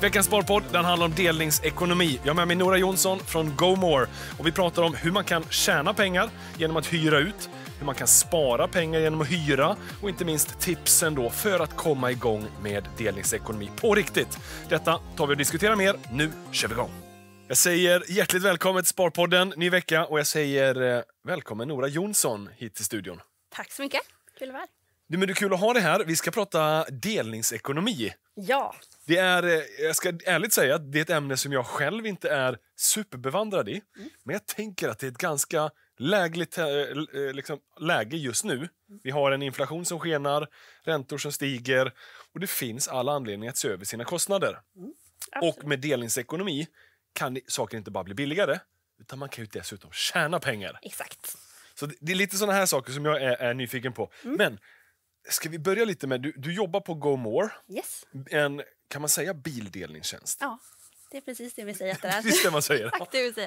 Veckans Sparpodd den handlar om delningsekonomi. Jag har med mig Nora Jonsson från GoMore. Och vi pratar om hur man kan tjäna pengar genom att hyra ut, hur man kan spara pengar genom att hyra och inte minst tipsen då för att komma igång med delningsekonomi på riktigt. Detta tar vi och diskuterar mer. Nu kör vi igång! Jag säger hjärtligt välkommen till Sparpodden, ny vecka. Och jag säger eh, välkommen Nora Jonsson hit till studion. Tack så mycket. Kul att vara här. Du, men det är kul att ha dig här. Vi ska prata delningsekonomi. Ja. Det är, eh, jag ska ärligt säga det är ett ämne som jag själv inte är superbevandrad i. Mm. Men jag tänker att det är ett ganska lägligt eh, eh, liksom, läge just nu. Mm. Vi har en inflation som skenar, räntor som stiger och det finns all anledning att se över sina kostnader. Mm. Och med delningsekonomi kan saker inte bara bli billigare utan man kan ju dessutom tjäna pengar. Exakt. Så det, det är lite såna här saker som jag är, är nyfiken på. Mm. Men Ska vi börja lite med, du, du jobbar på Go More, yes. en kan man säga bildelningstjänst? Ja, det är precis det vi säger att det är. precis det man säger.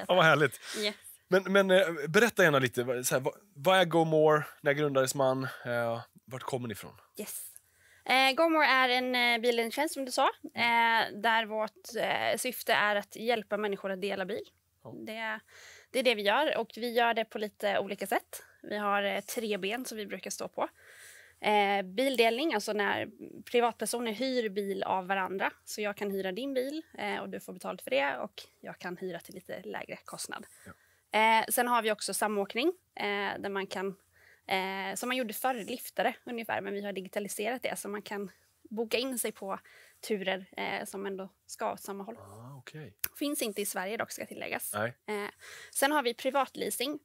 Ja, vad härligt. Yes. Men, men eh, berätta gärna lite, här, vad, är Go More, när grundades man, eh, vart kommer ni ifrån? Yes. Eh, Gomor är en eh, bildelningstjänst som du sa, mm. eh, där vårt eh, syfte är att hjälpa människor att dela bil. Mm. Det, det, är det vi gör och vi gör det på lite olika sätt. Vi har eh, tre ben som vi brukar stå på. Eh, bildelning, alltså när privatpersoner hyr bil av varandra. Så jag kan hyra din bil eh, och du får betalt för det och jag kan hyra till lite lägre kostnad. Ja. Eh, sen har vi också samåkning eh, där man kan, eh, som man gjorde förr, liftare ungefär, men vi har digitaliserat det så man kan boka in sig på turer eh, som ändå ska åt samma håll. Ah, okay. Finns inte i Sverige dock, ska tilläggas. Eh, sen har vi privatleasing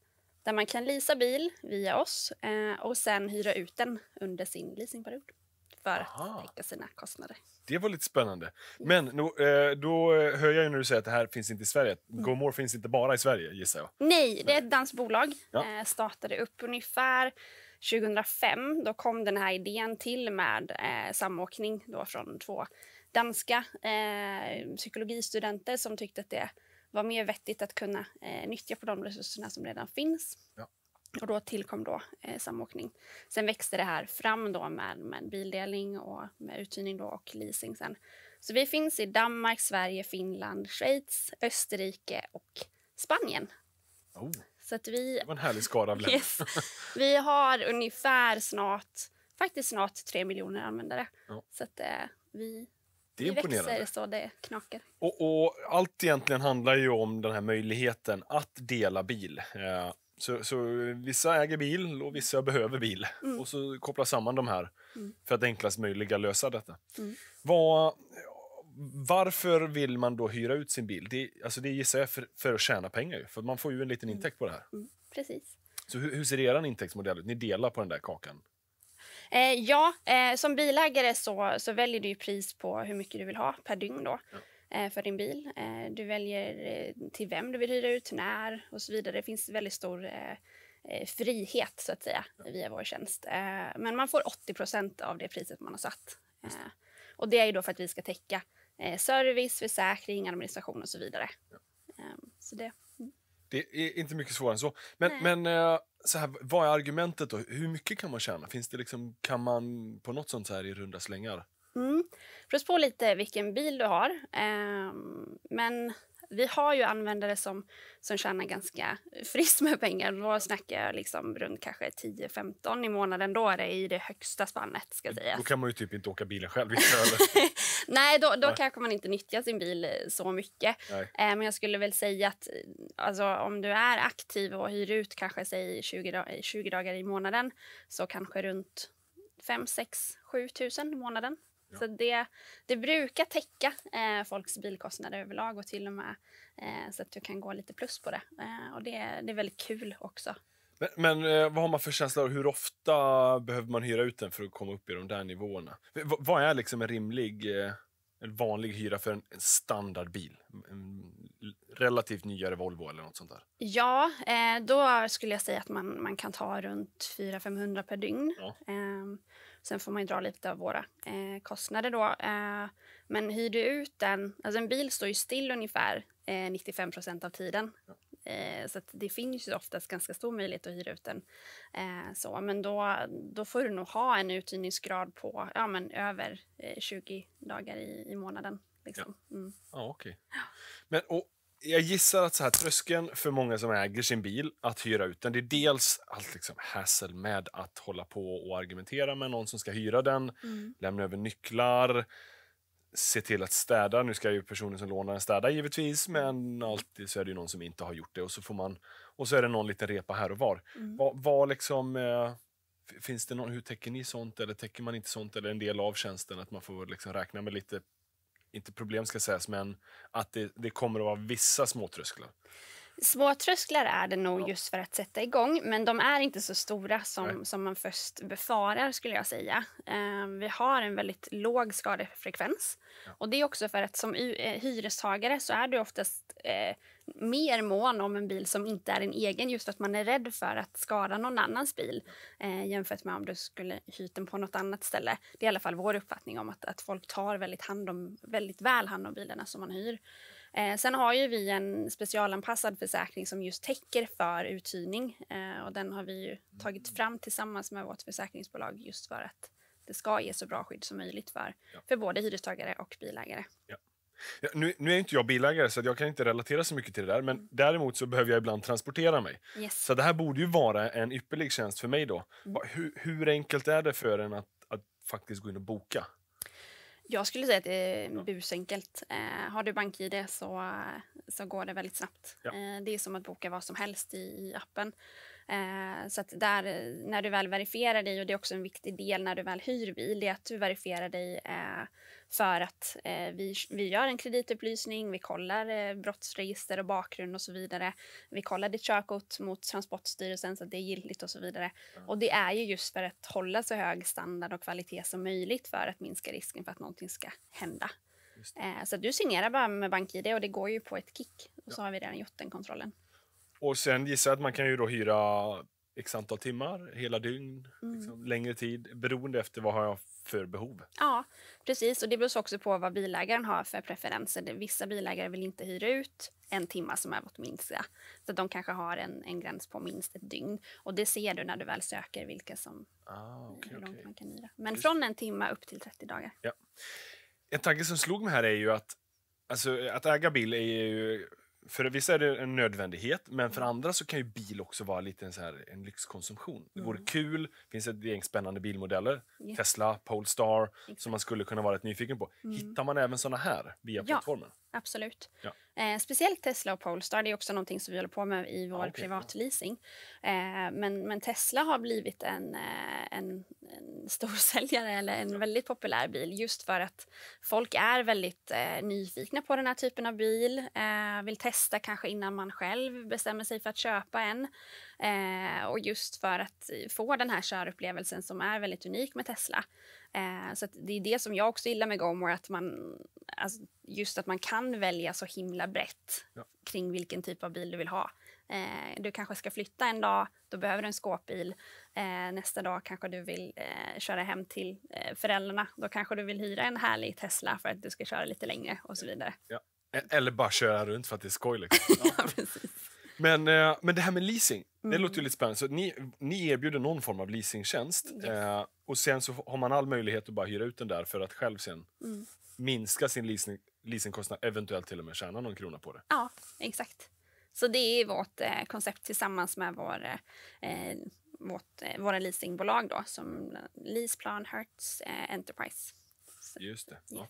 där man kan leasa bil via oss eh, och sen hyra ut den under sin leasingperiod för Aha. att täcka sina kostnader. Det var lite spännande. Men no, eh, då hör jag ju när du säger att det här finns inte i Sverige. Mm. finns inte bara i Sverige gissar jag? Nej, det är ett dansbolag. Ja. Eh, startade upp ungefär 2005. Då kom den här idén till med eh, samåkning då från två danska eh, psykologistudenter som tyckte att det var mer vettigt att kunna eh, nyttja på de resurserna som redan finns. Ja. Och då tillkom då eh, samåkning. Sen växte det här fram då med, med bildelning och med uthyrning då och leasing sen. Så vi finns i Danmark, Sverige, Finland, Schweiz, Österrike och Spanien. Oh. Så att vi, det var en härlig skara av yes, Vi har ungefär snart, faktiskt snart tre miljoner användare. Ja. Så att, eh, vi det är imponerande. Växer så det knakar. Och, och, allt egentligen handlar ju om den här möjligheten att dela bil. Eh, så, så vissa äger bil och vissa behöver bil. Mm. Och så koppla samman de här mm. för att enklast möjliga lösa detta. Mm. Vad, varför vill man då hyra ut sin bil? Det, alltså det gissar jag för, för att tjäna pengar, för man får ju en liten mm. intäkt på det här. Mm. Precis. Så hur, hur ser er intäktsmodell ut? Ni delar på den där kakan? Eh, ja, eh, som bilägare så, så väljer du pris på hur mycket du vill ha per dygn då, eh, för din bil. Eh, du väljer eh, till vem du vill hyra ut, när och så vidare. Det finns väldigt stor eh, frihet så att säga via vår tjänst. men man får 80 av det priset man har satt. och det är ju då för att vi ska täcka service, försäkring, administration och så vidare. Ja. Ehm, så det... Mm. Det är inte mycket svårare än så. Men, Nej. men så här, vad är argumentet då? Hur mycket kan man tjäna? Finns det liksom, kan man på något sånt här i runda slängar? Mm. Det på lite vilken bil du har. Eh, men vi har ju användare som, som tjänar ganska friskt med pengar. Då snackar jag liksom runt kanske 10-15 i månaden. Då är det i det högsta spannet. Ska Då kan man ju typ inte åka bilen själv. Nej, då, då Nej. kanske man inte nyttjar sin bil eh, så mycket. Eh, men jag skulle väl säga att eh, alltså, om du är aktiv och hyr ut kanske säg 20, dag 20 eh, dagar i månaden så kanske runt 5 6 7 000 i månaden Ja. Så det, det brukar täcka eh, folks bilkostnader överlag och till och med eh, så att du kan gå lite plus på det. Eh, och det, det är väldigt kul också. Men, men eh, vad har man för känsla? Hur ofta behöver man hyra ut den för att komma upp i de där nivåerna? V vad är liksom en rimlig, eh, en vanlig hyra för en, en standardbil? En relativt nyare Volvo eller något sånt där? Ja, eh, då skulle jag säga att man, man kan ta runt 400-500 per dygn. Ja. Ehm, Sen får man dra lite av våra eh, kostnader då. Eh, men hyr du ut den, alltså en bil står ju still ungefär eh, 95 procent av tiden. Eh, så det finns ju oftast ganska stor möjlighet att hyra ut den. Eh, så, men då, då får du nog ha en uthyrningsgrad på ja, men över 20 eh, dagar i, i månaden. Liksom. Ja, mm. ja okej. Okay. Men, och, jag gissar att så här, tröskeln för många som äger sin bil att hyra ut den, det är dels allt liksom hassel med att hålla på och argumentera med någon som ska hyra den, mm. lämna över nycklar, se till att städa. Nu ska ju personen som lånar den städa givetvis, mm. men alltid så är det någon som inte har gjort det och så får man och så är det någon liten repa här och var. Mm. Var, var liksom, eh, finns det någon, hur täcker ni sånt eller täcker man inte sånt eller en del av tjänsten att man får liksom räkna med lite inte problem ska sägas, men att det, det kommer att vara vissa små trösklar. Små trösklar är det nog just för att sätta igång, men de är inte så stora som, som man först befarar skulle jag säga. Ehm, vi har en väldigt låg skadefrekvens och det är också för att som eh, hyrestagare så är du oftast eh, mer mån om en bil som inte är en egen, just för att man är rädd för att skada någon annans bil eh, jämfört med om du skulle hyrt den på något annat ställe. Det är i alla fall vår uppfattning om att, att folk tar väldigt, hand om, väldigt väl hand om bilarna som man hyr. Eh, sen har ju vi en specialanpassad försäkring som just täcker för uthyrning eh, och den har vi ju tagit mm. fram tillsammans med vårt försäkringsbolag just för att det ska ge så bra skydd som möjligt för, ja. för både hyrestagare och bilägare. Ja. Ja, nu, nu, är inte jag bilägare, så jag kan inte relatera så mycket till det där. Men mm. däremot så behöver jag ibland transportera mig. Yes. Så det här borde ju vara en ypperlig tjänst för mig. då. Mm. Hur, hur, enkelt är det för en att, att faktiskt gå in och boka? Jag skulle säga att det är busenkelt. Eh, har du BankID så, så går det väldigt snabbt. Ja. Eh, det är som att boka vad som helst i, i appen. Eh, så att där, när du väl verifierar dig, och det är också en viktig del när du väl hyr bil, det är att du verifierar dig eh, för att eh, vi, vi gör en kreditupplysning, vi kollar eh, brottsregister och bakgrund och så vidare. Vi kollar ditt körkort mot Transportstyrelsen så att det är giltigt och så vidare. Mm. Och det är ju just för att hålla så hög standard och kvalitet som möjligt för att minska risken för att någonting ska hända. Eh, så du signerar bara med BankID och det går ju på ett kick. Och ja. så har vi redan gjort den kontrollen. Och sen gissar jag att man kan ju då hyra x antal timmar, hela dygn, mm. liksom, längre tid beroende efter vad har jag för behov. Ja, precis. Och Det beror också på vad bilägaren har för preferenser. Vissa bilägare vill inte hyra ut en timma som är vårt minsta. Så de kanske har en, en gräns på minst ett dygn. Och Det ser du när du väl söker vilka som ah, okay, hur långt okay. man kan hyra. Men Just... från en timme upp till 30 dagar. Ja. En tanke som slog mig här är ju att Alltså, att äga bil är ju för vissa är det en nödvändighet, men för mm. andra så kan ju bil också vara lite så här, en lyxkonsumtion. Det vore mm. kul, det finns ett gäng spännande bilmodeller, yeah. Tesla, Polestar, Exakt. som man skulle kunna vara lite nyfiken på. Mm. Hittar man även såna här via ja, plattformen? Absolut. Ja. Eh, speciellt Tesla och Polestar, det är också någonting som vi håller på med i vår okay. privatleasing. Eh, men, men, Tesla har blivit en, eh, en, en storsäljare eller en väldigt populär bil just för att folk är väldigt eh, nyfikna på den här typen av bil, eh, vill testa kanske innan man själv bestämmer sig för att köpa en. Eh, och just för att få den här körupplevelsen som är väldigt unik med Tesla. Eh, så det är det som jag också gillar med Gomor, att man, alltså, just att man kan välja så himla brett ja. kring vilken typ av bil du vill ha. Eh, du kanske ska flytta en dag, då behöver du en skåpbil. Eh, nästa dag kanske du vill eh, köra hem till eh, föräldrarna. Då kanske du vill hyra en härlig Tesla för att du ska köra lite längre och så vidare. Ja. E- eller bara köra runt för att det är skoj. Liksom. ja, precis. Men, eh, men det här med leasing, mm. det låter ju mm. lite spännande. Så ni, ni erbjuder någon form av leasingtjänst yes. Eh, och sen så har man all möjlighet att bara hyra ut den där för att själv sen mm. minska sin leasing, leasingkostnad, eventuellt till och med tjäna någon krona på det. Ja, exakt. Så det är vårt eh, koncept tillsammans med vår, eh, vårt, eh, våra leasingbolag då, som Leaseplan, Hertz, eh, Enterprise. Så, Just det. Ja.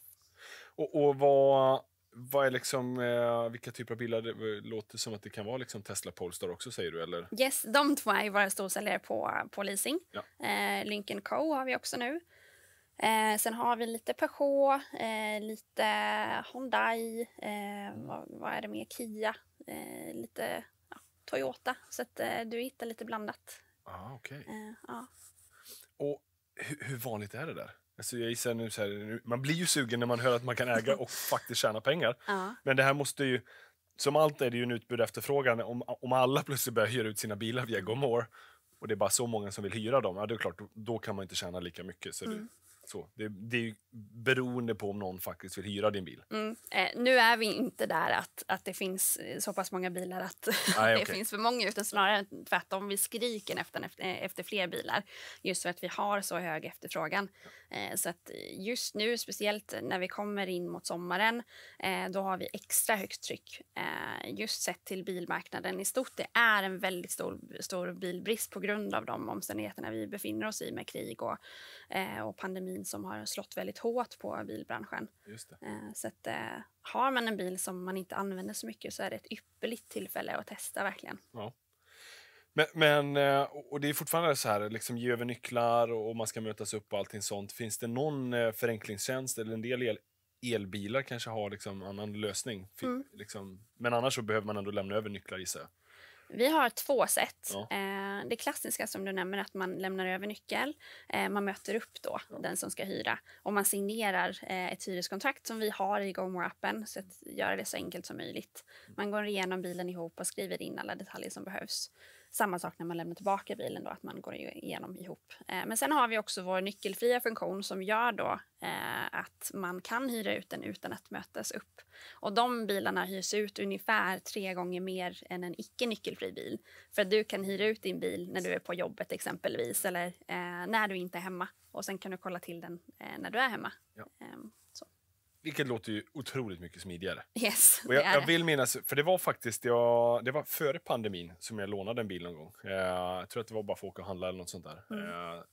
Och, och vad, vad är liksom, eh, vilka typer av bilar? Det eh, låter som att det kan vara liksom Tesla Polestar också, säger du? Eller? Yes, de två är ju våra storsäljare på, på leasing. Ja. Eh, Lincoln Co har vi också nu. Eh, sen har vi lite Peugeot, eh, lite Hyundai, eh, vad, vad, är det mer? Kia, lite ja, Toyota. Så att du hittar lite blandat. Ah, okay. ja. Och hur, hur vanligt är det där? Alltså jag gissar nu så här, man blir ju sugen när man hör att man kan äga och faktiskt tjäna pengar. Ja. Men det här måste ju, som allt är det ju en utbud och efterfrågan. Om, om alla plötsligt börjar hyra ut sina bilar via GoMore och det är bara så många som vill hyra dem, ja, det är klart, då, då kan man inte tjäna lika mycket. Så mm. Så, det, det är beroende på om någon faktiskt vill hyra din bil. Mm. Eh, nu är vi inte där att, att det finns eh, så pass många bilar att, Nej, det finns för många utan snarare tvärtom. Vi skriker efter, efter, fler bilar just för att vi har så hög efterfrågan. Eh, så att just nu, speciellt när vi kommer in mot sommaren, eh, då har vi extra högt tryck eh, just sett till bilmarknaden i stort. Det är en väldigt stor, stor bilbrist på grund av de omständigheterna vi befinner oss i med krig och, eh, och pandemin tid som har slått väldigt hårt på bilbranschen. Eh, så att, eh, har man en bil som man inte använder så mycket så är det ett ypperligt tillfälle att testa verkligen. Ja. Men, men, eh, och det är fortfarande så här, liksom ge över nycklar och man ska mötas upp och allting sånt. Finns det någon förenklingstjänst eller en del el elbilar kanske har liksom annan lösning? Mm. Liksom, men annars så behöver man ändå lämna över nycklar gissar jag. Vi har två sätt. Ja. Eh, det klassiska som du nämner, att man lämnar över nyckel. Eh, man möter upp då ja. den som ska hyra och man signerar eh, ett hyreskontrakt som vi har i GoMore-appen. Så att göra det så enkelt som möjligt. Mm. Man går igenom bilen ihop och skriver in alla detaljer som behövs. Samma sak när man lämnar tillbaka bilen, då, att man går igenom ihop. Eh, men sen har vi också vår nyckelfria funktion som gör då eh, att man kan hyra ut den utan att mötas upp. Och de bilarna hyrs ut ungefär tre gånger mer än en icke nyckelfri bil. För att du kan hyra ut din bil när du är på jobbet exempelvis eller eh, när du inte är hemma. Och sen kan du kolla till den när du är hemma vilket låter ju otroligt mycket smidigare. Yes, och jag, jag vill minnas, för det var faktiskt jag, det var före pandemin som jag lånade en bil någon gång. Eh, jag tror att det var bara för att åka och handla eller något sånt där. Mm. Eh,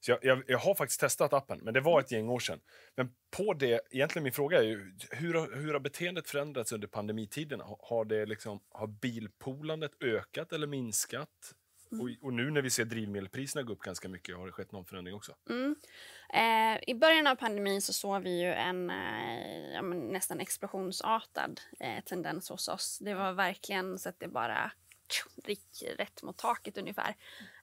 så jag, jag, jag, har faktiskt testat appen, men det var ett gäng år sedan. Men på det, egentligen min fråga är ju, hur, hur har beteendet förändrats under pandemitiden? Har, har, det liksom, har bilpoolandet ökat eller minskat? Mm. Och, och, nu när vi ser drivmedelspriserna gå upp ganska mycket, har det skett någon förändring också? Mm. Eh, I början av pandemin så såg vi ju en eh, ja, nästan explosionsartad eh, tendens hos oss. Det var verkligen så att det bara gick rätt mot taket ungefär.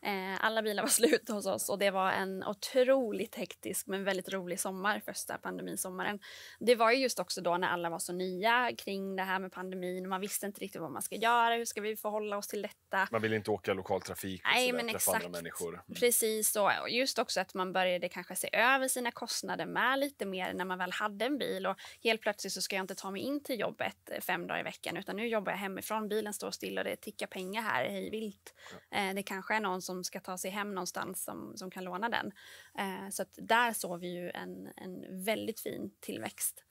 Eh, alla bilar var slut hos oss och det var en otroligt hektisk men väldigt rolig sommar, första pandemisommaren. Det var ju just också då när alla var så nya kring det här med pandemin och man visste inte riktigt vad man ska göra, hur ska vi förhålla oss till detta? Man ville inte åka lokaltrafik och Nej, men träffa andra människor. Mm. Precis, och just också att man började kanske se över sina kostnader med lite mer när man väl hade en bil och helt plötsligt så ska jag inte ta mig in till jobbet eh, fem dagar i veckan utan nu jobbar jag hemifrån, bilen står still och det tickar pengar här hej vilt. Ja. Eh, det kanske är någon som som ska ta sig hem någonstans som, som kan låna den. Eh, så där såg vi ju en, en väldigt fin tillväxt.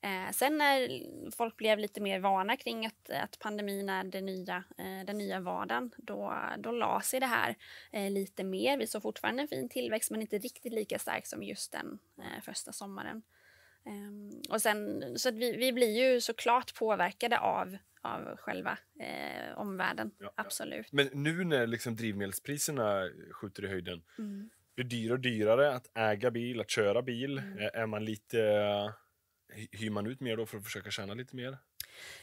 Eh, sen när folk blev lite mer vana kring att, att pandemin är det nya, eh, den nya vardagen, då, då la sig det här eh, lite mer. Vi såg fortfarande en fin tillväxt, men inte riktigt lika stark som just den eh, första sommaren. Ehm, och sen, så vi, vi blir ju såklart påverkade av, av själva eh, omvärlden. Ja, absolut. Ja. Men nu när liksom drivmedelspriserna skjuter i höjden mm. det dyrare och dyrare att äga bil, att köra bil. Mm. Eh, är man lite, eh, hyr man ut mer då för att försöka tjäna lite mer?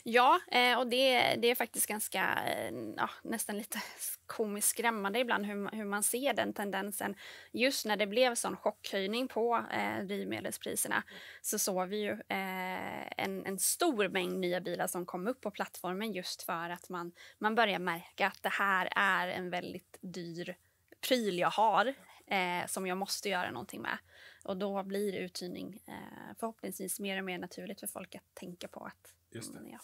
Ja, eh, och det, det är faktiskt ganska, eh, ja, nästan lite komiskt skrämmande ibland hur, hur man ser den tendensen. Just när det blev sån chockhöjning på eh, drivmedelspriserna så såg vi ju eh, en, en stor mängd nya bilar som kom upp på plattformen just för att man, man börjar märka att det här är en väldigt dyr pryl jag har eh, som jag måste göra någonting med. Och då blir uthyrning eh, förhoppningsvis mer och mer naturligt för folk att tänka på att Just mm, ja.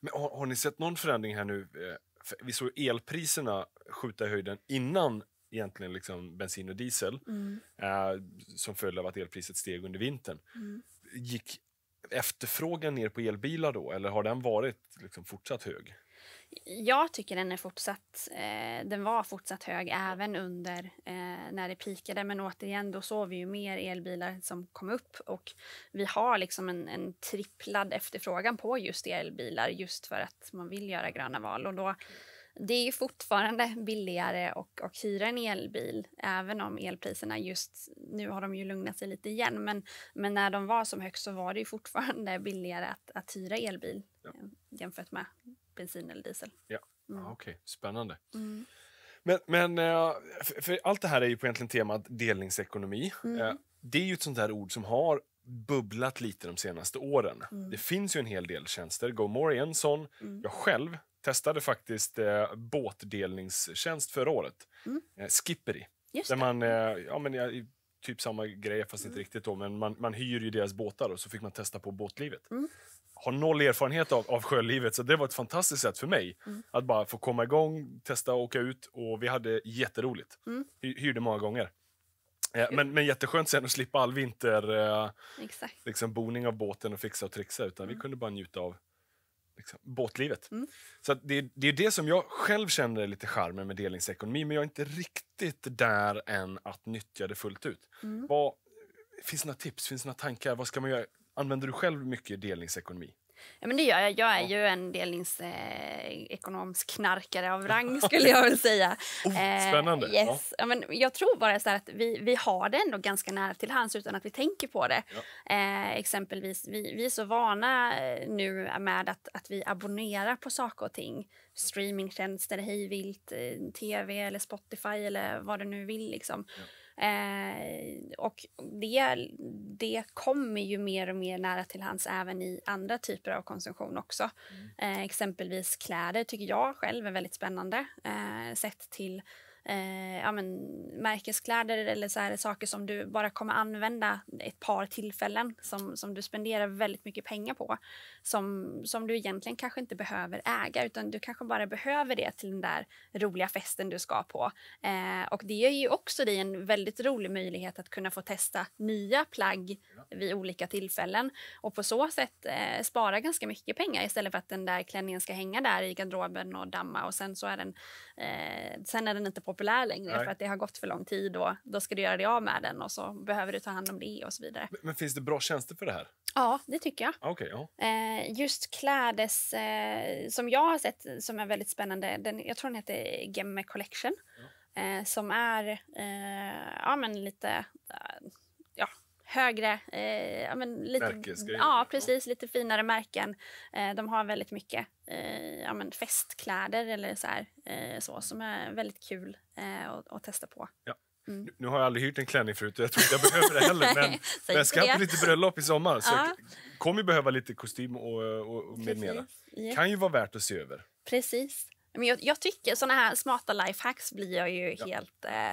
Men har, har, ni sett någon förändring här nu? Eh, vi såg elpriserna skjuta i höjden innan egentligen liksom bensin och diesel mm. eh, som följd av att elpriset steg under vintern. Mm. Gick efterfrågan ner på elbilar då eller har den varit liksom fortsatt hög? Jag tycker den är fortsatt, eh, den var fortsatt hög även under eh, när det pikade. Men återigen, då såg vi ju mer elbilar som kom upp och vi har liksom en, en tripplad efterfrågan på just elbilar just för att man vill göra gröna val och då mm det är fortfarande billigare och, och hyra en elbil även om elpriserna just nu har de ju lugnat sig lite igen. Men, men när de var som högst så var det fortfarande billigare att, att hyra elbil ja. Eh, jämfört med bensin eller diesel. Ja, mm. ah, okej, okay. spännande. Mm. Men, men eh, för allt det här är ju på egentligen temat delningsekonomi. Mm. Eh, det är ju ett sånt här ord som har bubblat lite de senaste åren. Mm. Det finns ju en hel del tjänster. GoMore är en sån. Mm. Jag själv testade faktiskt eh, båtdelningstjänst förra året, mm. eh, Skippery. Just där man, eh, ja, men, ja, typ samma grej fast mm. inte riktigt då, men man, man hyr ju deras båtar och så fick man testa på båtlivet. Mm. Har noll erfarenhet av, av sjölivet, så det var ett fantastiskt sätt för mig mm. att bara få komma igång, testa och åka ut och vi hade jätteroligt. Mm. Hy, hyrde många gånger. Eh, men, men jätteskönt sen att slippa all vinter eh, liksom boning av båten och fixa och trixa. Utan mm. Vi kunde bara njuta av liksom, båtlivet. Mm. Så det, det är det som jag själv känner är lite charmen med delningsekonomi men jag är inte riktigt där än att nyttja det fullt ut. Mm. Vad, finns det några tips, finns det några tankar? Vad ska man göra? Använder du själv mycket delningsekonomi? Ja, men det gör jag. Jag är ja. ju en delningsekonomisk eh, knarkare av rang skulle jag väl säga. oh, eh, spännande. Eh, yes. ja. men jag tror bara så att vi, vi har det ändå ganska nära till hands utan att vi tänker på det. Ja. Eh, exempelvis, vi, vi är så vana eh, nu med att, att vi abonnerar på saker och ting. Streamingtjänster, hejvilt, eh, tv eller Spotify eller vad du nu vill. Liksom. Ja Eh, och det, det kommer ju mer och mer nära till hands även i andra typer av konsumtion också. Mm. Eh, exempelvis kläder tycker jag själv är väldigt spännande eh, sett till eh, ja, men, märkeskläder eller så här, saker som du bara kommer använda ett par tillfällen som, som du spenderar väldigt mycket pengar på som, som du egentligen kanske inte behöver äga utan du kanske bara behöver det till den där roliga festen du ska på. Eh, och det ger ju också dig en väldigt rolig möjlighet att kunna få testa nya plagg vid olika tillfällen och på så sätt eh, spara ganska mycket pengar istället för att den där klänningen ska hänga där i garderoben och damma och sen så är den, eh, sen är den inte på populär längre Nej. för att det har gått för lång tid och då ska du göra dig av med den och så behöver du ta hand om det och så vidare. Men, men finns det bra tjänster för det här? Ja, det tycker jag. Ah, okay, ja. Eh, just klädes, eh, som jag har sett som är väldigt spännande, den, jag tror den heter Gemme Collection. Ja. Eh, som är eh, ja, men lite eh, högre, eh, ja, men lite, ja, precis, lite finare märken. Eh, de har väldigt mycket eh, ja, men festkläder eller så, här, eh, så som är väldigt kul eh, att, att, testa på. Ja. Mm. Nu har jag aldrig hyrt en klänning förut och jag tror inte jag behöver det heller. Men, men jag ska på lite bröllop i sommar så ja. jag kommer behöva lite kostym och, och, och med mera. Yes. Kan ju vara värt att se över. Precis. Men jag, jag tycker såna här smarta lifehacks blir jag ju ja. helt eh,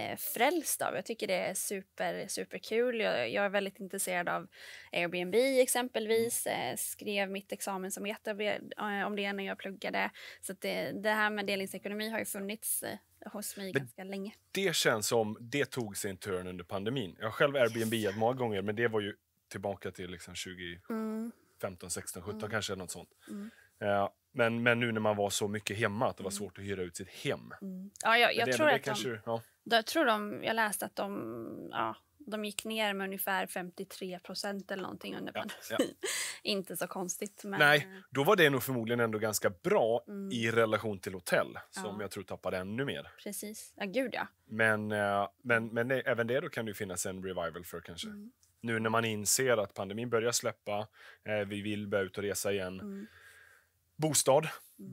eh, frälst av. Jag tycker det är super, superkul. Jag, jag är väldigt intresserad av Airbnb exempelvis. Mm. Eh, skrev mitt examensarbete eh, om det när jag pluggade. Så det, det, här med delningsekonomi har ju funnits eh, hos mig men ganska länge. Det känns som det tog sin turn under pandemin. Jag har själv Airbnb många gånger, men det var ju tillbaka till liksom 2015, mm. 16, 17 mm. kanske. Något sånt. Mm. Uh, men, men nu när man var så mycket hemma att det var mm. svårt att hyra ut sitt hem. jag, tror de, jag läste att de, ja, de gick ner med ungefär 53 procent eller någonting under pandemin. Ja, ja. Inte så konstigt. Men... Nej, då var det nog förmodligen ändå ganska bra mm. i relation till hotell som jag tror tappade ännu mer. Precis, ja gud ja. Men, eh, men, men det, även det då kan det finnas en revival för kanske. Mm. Nu när man inser att pandemin börjar släppa, eh, vi vill börja ut och resa igen mm. Bostad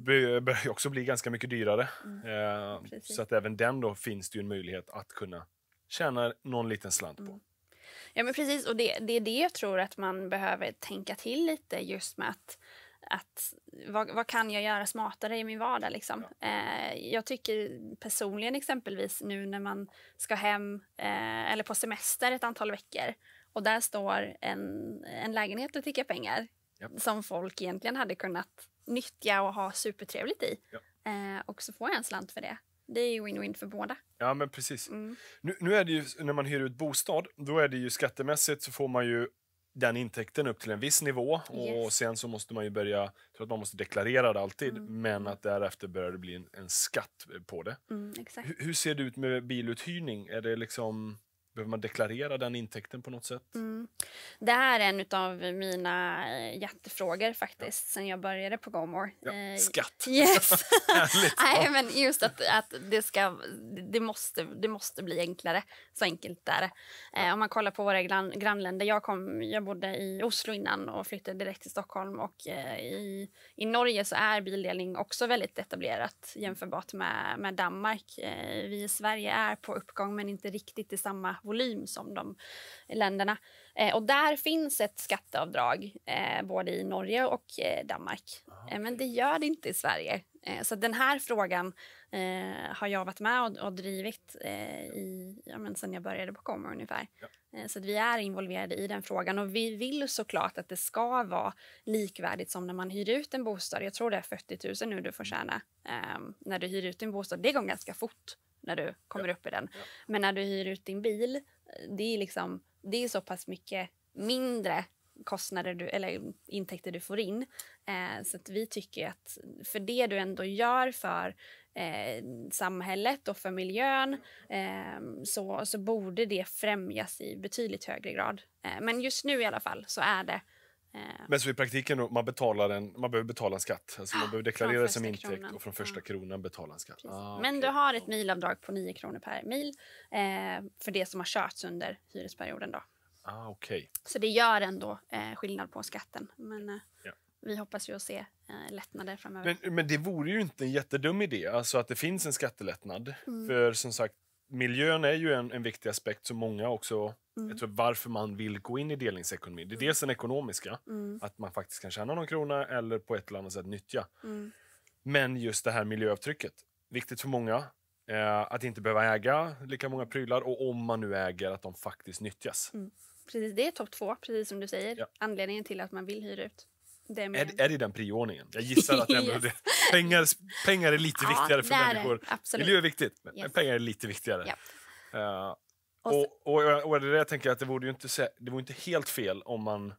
mm. börjar också bli ganska mycket dyrare. Mm. Eh, så att även den då finns det en möjlighet att kunna tjäna någon liten slant på. Mm. Ja men precis och det, det, är det jag tror att man behöver tänka till lite just med att, att vad, vad kan jag göra smartare i min vardag liksom? Ja. Eh, jag tycker personligen exempelvis nu när man ska hem eh, eller på semester ett antal veckor och där står en, en lägenhet och tickar pengar Yep. som folk egentligen hade kunnat nyttja och ha supertrevligt i. Yep. Eh, och så får jag en slant för det. Det är ju win-win för båda. Ja, men precis. Mm. Nu, nu, är det ju, när man hyr ut bostad, då är det ju skattemässigt så får man ju den intäkten upp till en viss nivå yes. och sen så måste man ju börja, tror att man måste deklarera det alltid, mm. men att därefter börjar det bli en, en skatt på det. Mm, hur, hur, ser det ut med biluthyrning? Är det liksom Behöver man deklarera den intäkten på något sätt? Mm. Det här är en av mina eh, hjärtefrågor, faktiskt ja. sen jag började på Gomor. Ja. Eh, skatt! Yes. Nej, men just att, att det, ska, det, måste, det måste bli enklare. Så enkelt är det. Ja. Eh, om man kollar på våra grannländer. Jag, kom, jag bodde i Oslo innan och flyttade direkt till Stockholm. Och, i, I Norge så är bildelning också väldigt etablerat jämförbart med, med Danmark. vi i Sverige är på uppgång men inte riktigt i samma volym som de eh, länderna. Eh, och där finns ett skatteavdrag eh, både i Norge och eh, Danmark. Okay. Ah, eh, men det gör det inte i Sverige. så den här frågan har jag varit med och, och drivit i, ja, men sen jag började på Kommer ungefär. Ja. så vi är involverade i den frågan och vi vill såklart att det ska vara likvärdigt som när man hyr ut en bostad. Jag tror det är 40 000 nu du får tjäna ehm, när du hyr ut din bostad. Det går ganska fort när du kommer ja. upp i den. Ja. Men när du hyr ut din bil, det är, liksom, det är så pass mycket mindre kostnader du, eller intäkter du får in. Eh, så att vi tycker att för det du ändå gör för eh, samhället och för miljön eh, så, så borde det främjas i betydligt högre grad. Eh, men just nu i alla fall så är det Eh. Men så i praktiken, man, betalar en, man behöver betala en skatt? Alltså man ah, behöver deklarera som intäkt kronan. och från första mm. kronan betala en skatt? Ah, Men okay. du har ett milavdrag på 9 kronor per mil eh, för det som har körts under hyresperioden. Då. Ah, okay. Så det gör ändå eh, skillnad på skatten. Men, eh, ja vi hoppas ju att se eh, lättnader framöver. Men, men, det vore ju inte en jättedum idé, alltså att det finns en skattelättnad. Mm. För som sagt, miljön är ju en, en viktig aspekt som många också Mm. Jag tror varför man vill gå in i delningsekonomi. Det är mm. dels den ekonomiska, mm. att man faktiskt kan tjäna någon krona eller på ett eller annat sätt nyttja. Mm. Men just det här miljöavtrycket, viktigt för många. Eh, att inte behöva äga lika många prylar och om man nu äger att de faktiskt nyttjas. Mm. Precis, det är topp två, precis som du säger. Ja. Anledningen till att man vill hyra ut. Det är, är, är, det den prioordningen? Jag gissar att yes. det, pengar, pengar är lite ja, viktigare för människor. Miljö är viktigt, men yes. pengar är lite viktigare. Yep. Uh, och, och, och, det där jag tänker att det vore ju inte, det vore inte helt fel om man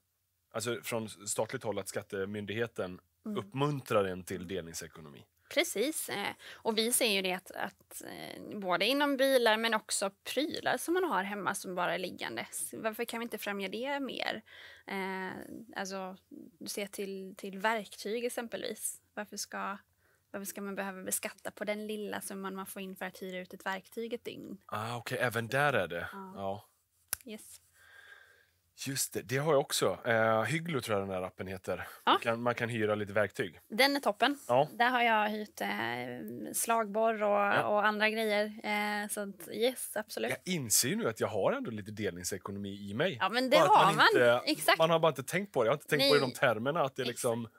alltså från statligt håll att skattemyndigheten mm. uppmuntrar en till delningsekonomi. Precis. Eh, och vi ser ju det att, eh, både inom bilar men också prylar som man har hemma som bara är liggandes. Varför kan vi inte främja det mer? Eh, alltså, se till, till verktyg exempelvis. Varför ska, varför ska man behöva beskatta på den lilla summan man får in för att hyra ut ett verktyg ett dygn? Ah, Okej, okay. även där är det? Ja. ja. Yes. Just det, det har jag också. Eh, Hygglo tror jag den där appen heter. Ja. Man, kan, man kan hyra lite verktyg. Den är toppen. Ja. Där har jag hyrt eh, slagborr och, ja. och, andra grejer. Eh, så yes, absolut. Jag inser ju nu att jag har ändå lite delningsekonomi i mig. Ja, men det bara har man. Inte, Exakt. Man har bara inte tänkt på det. Jag har inte tänkt Nej. på det i de termerna. Att det liksom, Exakt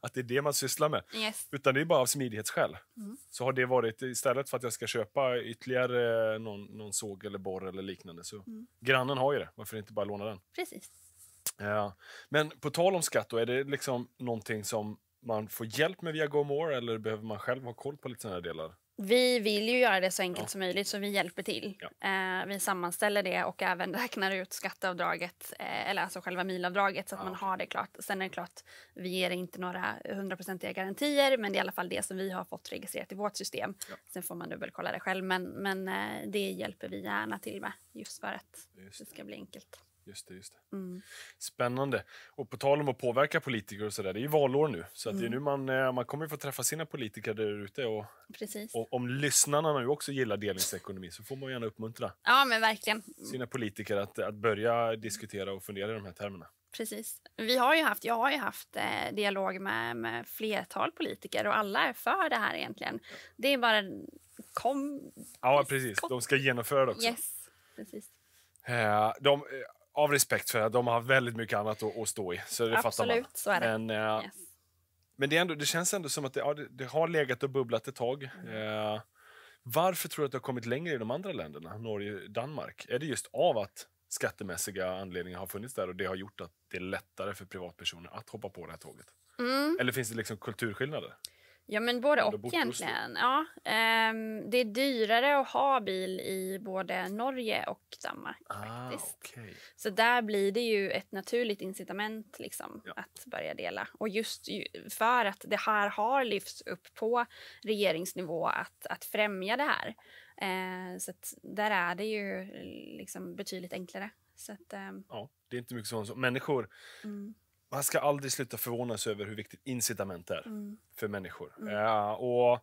att det är det man sysslar med. Yes. Utan det är bara av smidighetsskäl. Mm. Så har det varit, istället för att jag ska köpa ytterligare någon, någon såg eller borr eller liknande, så mm. grannen har ju det, varför inte bara låna den? Precis. Ja. Men på tal om skatt, då, är det liksom någonting som man får hjälp med via GoMore eller behöver man själv ha koll på lite sådana delar? Vi vill ju göra det så enkelt ja. som möjligt så vi hjälper till. Ja. Eh, vi sammanställer det och även räknar ut skatteavdraget, eh, eller alltså själva milavdraget så att ja. man har det klart. Sen är det klart, vi ger inte några hundraprocentiga garantier men det är i alla fall det som vi har fått registrerat i vårt system. Sen får man dubbelkolla det själv men, men eh, det hjälper vi gärna till med just för att just det. det ska bli enkelt. Just det, just det. Mm. Spännande. Och på tal om att påverka politiker och sådär, det är ju valår nu. Så att mm. det är mm. nu man, eh, man kommer få träffa sina politiker där ute. Och, och, om lyssnarna nu också gillar delningsekonomi så får man gärna uppmuntra ja, men verkligen. sina politiker att, att börja diskutera och fundera i de här termerna. Precis. Vi har ju haft, jag har ju haft eh, dialog med, med flertal politiker och alla är för det här egentligen. Det är bara kom... Ja, precis. Kom. De ska genomföra det också. Yes, precis. Eh, de, eh, av respekt för att de har väldigt mycket annat att, att stå i. Så det Absolut, så är det. Men, eh, yes. men det, ändå, det, känns ändå som att det, ja, det, det har legat och bubblat ett tag. Mm. Eh, varför tror du att det har kommit längre i de andra länderna, Norge Danmark? Är det just av att skattemässiga anledningar har funnits där och det har gjort att det är lättare för privatpersoner att hoppa på det här tåget? Mm. Eller finns det liksom kulturskillnader? Ja, men både och egentligen. Ja, um, det är dyrare att ha bil i både Norge och Danmark. Ah, faktiskt. Okay. Så där blir det ju ett naturligt incitament liksom, ja. att börja dela. Och just för att det här har lyfts upp på regeringsnivå att, att främja det här. Uh, så där är det ju liksom betydligt enklare. Att, um... Ja, det är inte mycket sånt. Människor mm man ska aldrig sluta förvånas över hur viktigt incitament är mm. för människor. Mm. Ja, eh, och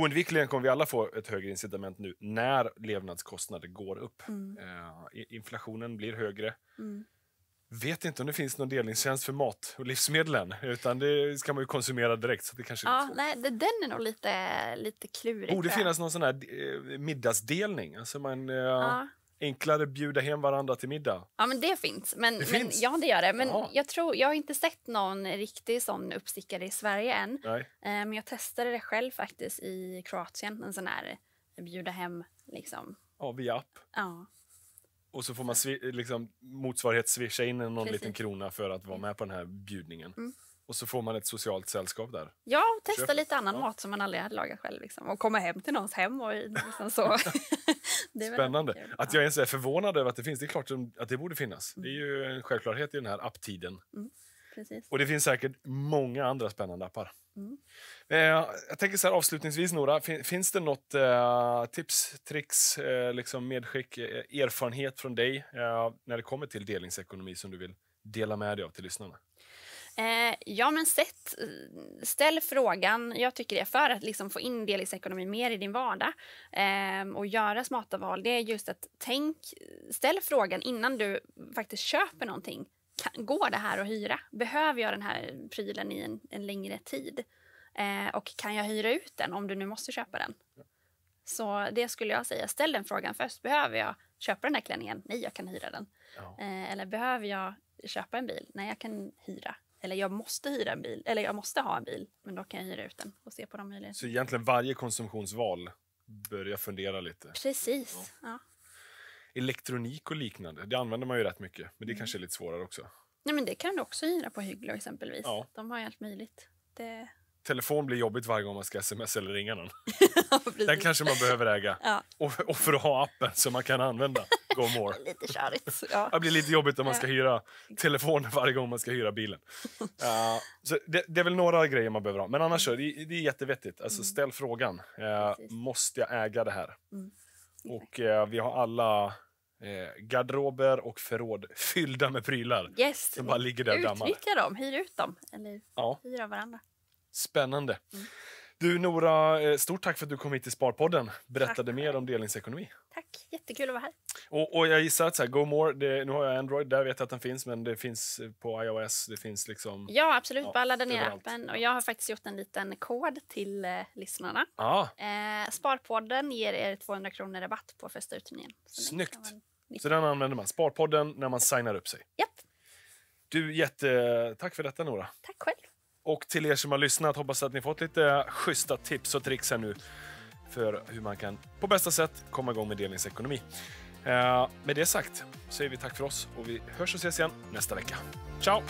Oundvikligen kommer vi alla få ett högre incitament nu när levnadskostnader går upp. Mm. Ja, eh, inflationen blir högre. Mm. Vet inte om det finns någon delningstjänst för mat och livsmedlen. Utan det ska man ju konsumera direkt. Så det kanske ja, nej, den är nog lite, lite klurig. Borde finnas någon sån här eh, middagsdelning. Alltså man, ja enklare bjuda hem varandra till middag. Ja, men det finns. Men, det men, finns. Ja, det gör det. Men Jaha. jag, tror, jag har inte sett någon riktig sån uppstickare i Sverige än. Nej. Eh, men jag testade det själv faktiskt i Kroatien, en sån här eh, bjuda hem. Liksom. Ja, via app. Ja. Och så får man liksom, motsvarighet swisha in någon Precis. liten krona för att vara mm. med på den här bjudningen. Mm. Och så får man ett socialt sällskap där. Ja, testa Köp. lite annan ja. mat som man aldrig hade lagat själv. Liksom. Och komma hem till någons hem och liksom så. Spännande. Att jag ens är förvånad över att det finns, det är klart att det borde finnas. Det är mm. ju en självklarhet i den här apptiden. Mm. Och det finns säkert många andra spännande appar. Mm. Eh, jag tänker så här, avslutningsvis, Nora. Fin, finns det nåt eh, tips, tricks, eh, liksom medskick, eh, erfarenhet från dig eh, när det kommer till delningsekonomi som du vill dela med dig av till lyssnarna? Eh, ja, men sätt, eh, ställ frågan, jag tycker det, för att liksom få in delningsekonomi mer i din vardag eh, och göra smarta val, det är just att tänk, ställ frågan innan du faktiskt köper någonting. går det här att hyra? Behöver jag den här prylen i en, en längre tid? Eh, och kan jag hyra ut den om du nu måste köpa den? Så det skulle jag säga, ställ den frågan först. Behöver jag köpa den här klänningen? Nej, jag kan hyra den. Ja. Eh, eller behöver jag köpa en bil? Nej, jag kan hyra eller jag måste hyra en bil, eller jag måste ha en bil, men då kan jag hyra ut den och se på de möjligheterna. Så egentligen varje konsumtionsval börjar fundera lite? Precis. Ja. Ja. Elektronik och liknande, det använder man ju rätt mycket, men det mm. kanske är lite svårare också? Nej, men det kan du också hyra på Hygglo exempelvis. Ja. De har ju allt möjligt. Det... Telefon blir jobbigt varje gång man ska sms eller ringa någon. ja, den kanske man behöver äga. Och, och för att ha appen som man kan använda. Go more. lite körigt. Ja. Det blir lite jobbigt om man ska hyra telefonen varje gång man ska hyra bilen. Uh, så det, det, är väl några grejer man behöver ha. Men annars det, mm. det är jättevettigt. Alltså, mm. ställ frågan. Uh, måste jag äga det här? Mm. Och uh, vi har alla eh, garderober och förråd fyllda med prylar. Yes. Som bara ligger där Utnyttja dammar. dem, hyr ut dem. Eller ja. hyr av varandra. Spännande. Mm. Du Nora, eh, stort tack för att du kom hit till Sparpodden. Berättade tack. mer om delningsekonomi. Tack, jättekul att vara här. Och, och jag gissar att så här, Go More, det, nu har jag Android, där vet jag att den finns, men det finns eh, på iOS, det finns liksom... Ja, absolut, ja, alla den ner appen. Och jag har faktiskt gjort en liten kod till eh, lyssnarna. Ah. Eh, Sparpodden ger er 200 kronor rabatt på första utgivningen. Snyggt! Så den använder man, Sparpodden, när man signar upp sig. Japp. Du, jättetack för detta Nora. Tack själv. Och till er som har lyssnat, hoppas att ni fått lite schyssta tips och tricks här nu för hur man kan på bästa sätt komma igång med delningsekonomi. Eh, med det sagt säger vi tack för oss och vi hörs och ses igen nästa vecka. Ciao!